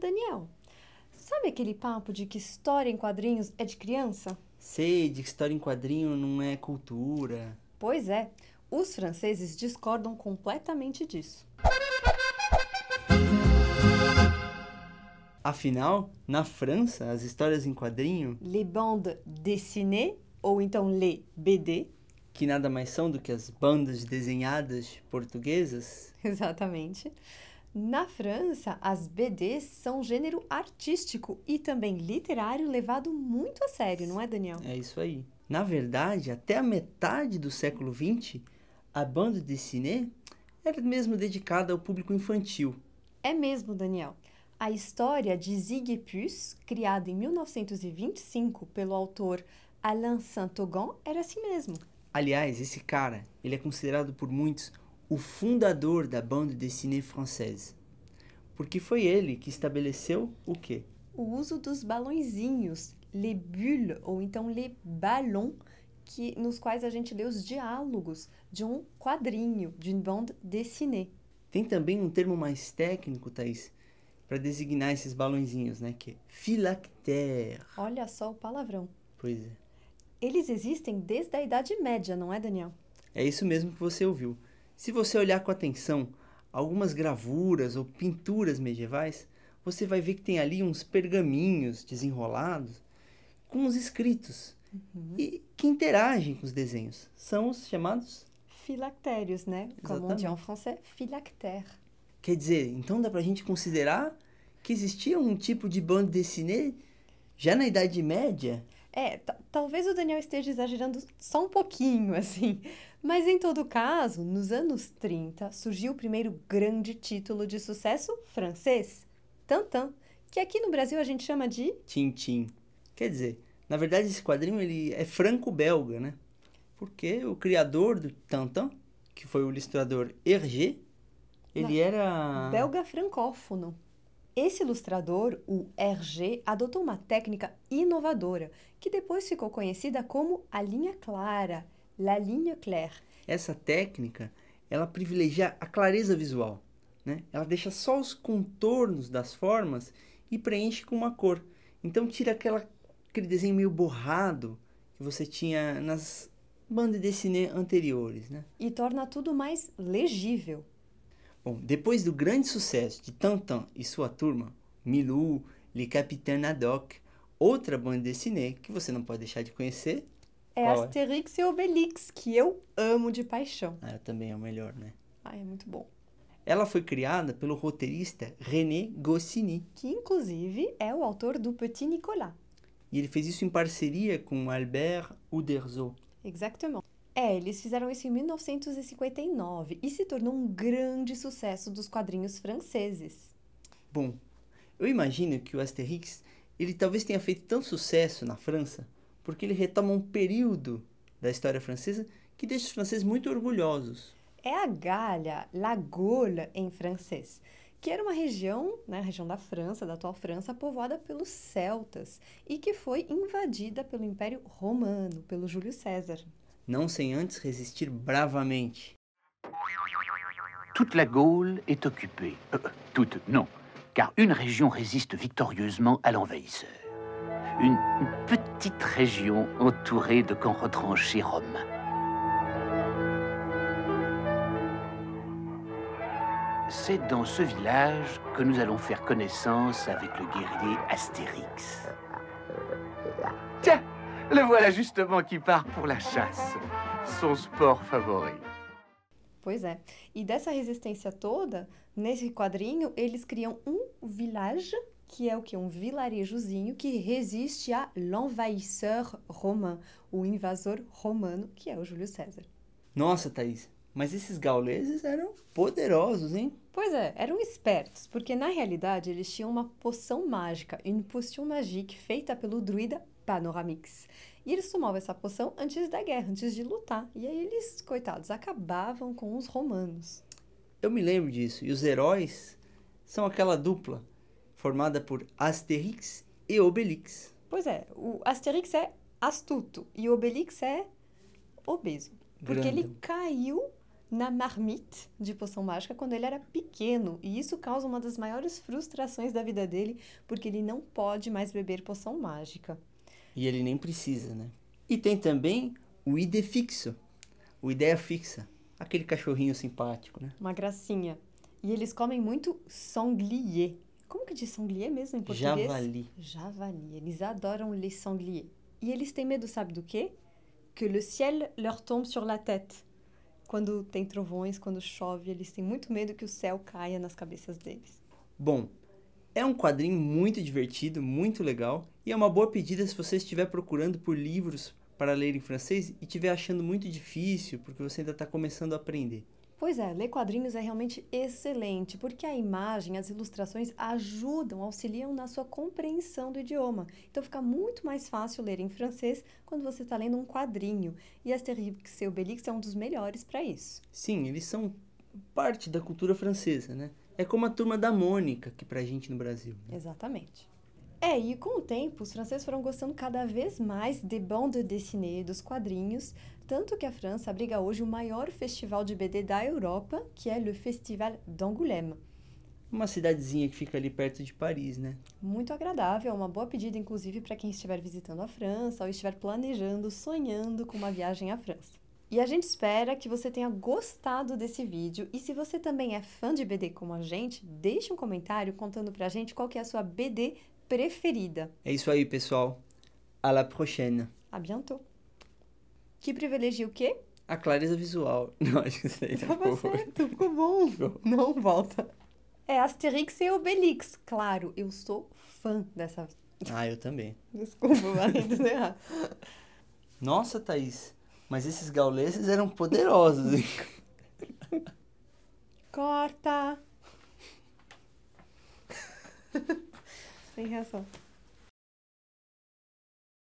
Daniel, sabe aquele papo de que história em quadrinhos é de criança? Sei, de que história em quadrinho não é cultura. Pois é, os franceses discordam completamente disso. Afinal, na França, as histórias em quadrinho. Les bandes dessinées, ou então les BD. Que nada mais são do que as bandas desenhadas portuguesas. Exatamente na França, as BDs são um gênero artístico e também literário levado muito a sério, não é, Daniel? É isso aí. Na verdade, até a metade do século XX, a banda de ciné era mesmo dedicada ao público infantil. É mesmo, Daniel. A história de Ziggy Puss, criada em 1925 pelo autor Alain Saint-Augan, era assim mesmo. Aliás, esse cara, ele é considerado por muitos o fundador da bande dessinée française, porque foi ele que estabeleceu o quê? O uso dos balãozinhos, les bulles ou então les ballons, que, nos quais a gente lê os diálogos de um quadrinho, de une bande dessinée. Tem também um termo mais técnico, Thaís, para designar esses balãozinhos, né? Que é filactère. Olha só o palavrão. Pois é. Eles existem desde a Idade Média, não é, Daniel? É isso mesmo que você ouviu. Se você olhar com atenção algumas gravuras ou pinturas medievais, você vai ver que tem ali uns pergaminhos desenrolados com os escritos uhum. e que interagem com os desenhos. São os chamados filactérios, né? Como em francês, filactère. É Quer dizer, então dá para a gente considerar que existia um tipo de bande dessinée já na Idade Média é, talvez o Daniel esteja exagerando só um pouquinho, assim. Mas em todo caso, nos anos 30 surgiu o primeiro grande título de sucesso francês, Tantan, que aqui no Brasil a gente chama de Tintim. Quer dizer, na verdade esse quadrinho ele é franco-belga, né? Porque o criador do Tantan, que foi o ilustrador Hergé, ele Não. era belga francófono. Esse ilustrador, o Hergé, adotou uma técnica inovadora, que depois ficou conhecida como a linha clara, la ligne claire. Essa técnica, ela privilegia a clareza visual, né? Ela deixa só os contornos das formas e preenche com uma cor. Então tira aquela, aquele desenho meio borrado que você tinha nas bandas de cinema anteriores, né? E torna tudo mais legível. Bom, depois do grande sucesso de Tantan e sua turma, Milou, Le Capitaine Haddock, outra banda de cinema que você não pode deixar de conhecer é Qual é? Asterix é? e Obelix, que eu amo de paixão. Ah, eu também é o melhor, né? Ah, é muito bom. Ela foi criada pelo roteirista René Goscinny, que inclusive é o autor do Petit Nicolas. E ele fez isso em parceria com Albert Uderzo. Exatamente. É, eles fizeram isso em 1959 e se tornou um grande sucesso dos quadrinhos franceses. Bom, eu imagino que o Asterix, ele talvez tenha feito tanto sucesso na França porque ele retoma um período da história francesa que deixa os franceses muito orgulhosos. É a Galha, La Gaule em francês, que era uma região, né, região da França, da atual França, povoada pelos celtas e que foi invadida pelo Império Romano, pelo Júlio César. Non, sem antes résister bravement. Toute la Gaule est occupée. Euh, euh, toute, non, car une région résiste victorieusement à l'envahisseur. Une, petite région entourée de camps retranchés romains. C'est dans ce village que nous allons faire connaissance avec le guerrier Astérix. Tiens Le voilà justement qui part pour la chasse, son sport favori. Pois é. E dessa resistência toda, nesse quadrinho, eles criam um village, que é o que? Um vilarejozinho que resiste a l'envahisseur romain, o invasor romano, que é o Júlio César. Nossa, Thaís, mas esses gauleses eram poderosos, hein? Pois é, eram espertos, porque na realidade eles tinham uma poção mágica, une potion magique, feita pelo druida Panoramix. E eles tomavam essa poção antes da guerra, antes de lutar. E aí eles, coitados, acabavam com os romanos. Eu me lembro disso. E os heróis são aquela dupla formada por Asterix e Obelix. Pois é, o Asterix é astuto e o Obelix é obeso. Porque Grande. ele caiu na marmite de poção mágica quando ele era pequeno. E isso causa uma das maiores frustrações da vida dele, porque ele não pode mais beber poção mágica. E ele nem precisa, né? E tem também o fixo. o ideia fixa, aquele cachorrinho simpático, né? Uma gracinha. E eles comem muito sanglier. Como que diz sanglier mesmo em português? Javali. Javali. Eles adoram les sanglier. E eles têm medo, sabe do quê? Que le ciel leur tombe sur la tête. Quando tem trovões, quando chove, eles têm muito medo que o céu caia nas cabeças deles. Bom, é um quadrinho muito divertido, muito legal e é uma boa pedida se você estiver procurando por livros para ler em francês e estiver achando muito difícil porque você ainda está começando a aprender. Pois é, ler quadrinhos é realmente excelente, porque a imagem, as ilustrações ajudam, auxiliam na sua compreensão do idioma. Então fica muito mais fácil ler em francês quando você está lendo um quadrinho. E Asterix e Obelix é um dos melhores para isso. Sim, eles são parte da cultura francesa, né? É como a turma da Mônica, que pra gente no Brasil. Né? Exatamente. É, e com o tempo, os franceses foram gostando cada vez mais de bande dessinée, dos quadrinhos, tanto que a França abriga hoje o maior festival de BD da Europa, que é le Festival d'Angoulême. Uma cidadezinha que fica ali perto de Paris, né? Muito agradável, uma boa pedida, inclusive, para quem estiver visitando a França ou estiver planejando, sonhando com uma viagem à França. E a gente espera que você tenha gostado desse vídeo. E se você também é fã de BD como a gente, deixe um comentário contando pra gente qual que é a sua BD preferida. É isso aí, pessoal. À la prochaine. A bientôt. Que privilegia o quê? A clareza visual. Não, acho que sei. Tá Tava certo, ficou bom. Ficou. Não, volta. É Asterix e Obelix. Claro, eu sou fã dessa... Ah, eu também. Desculpa, mas errar. Nossa, Thaís. Mas esses gauleses eram poderosos. Corta! Sem reação.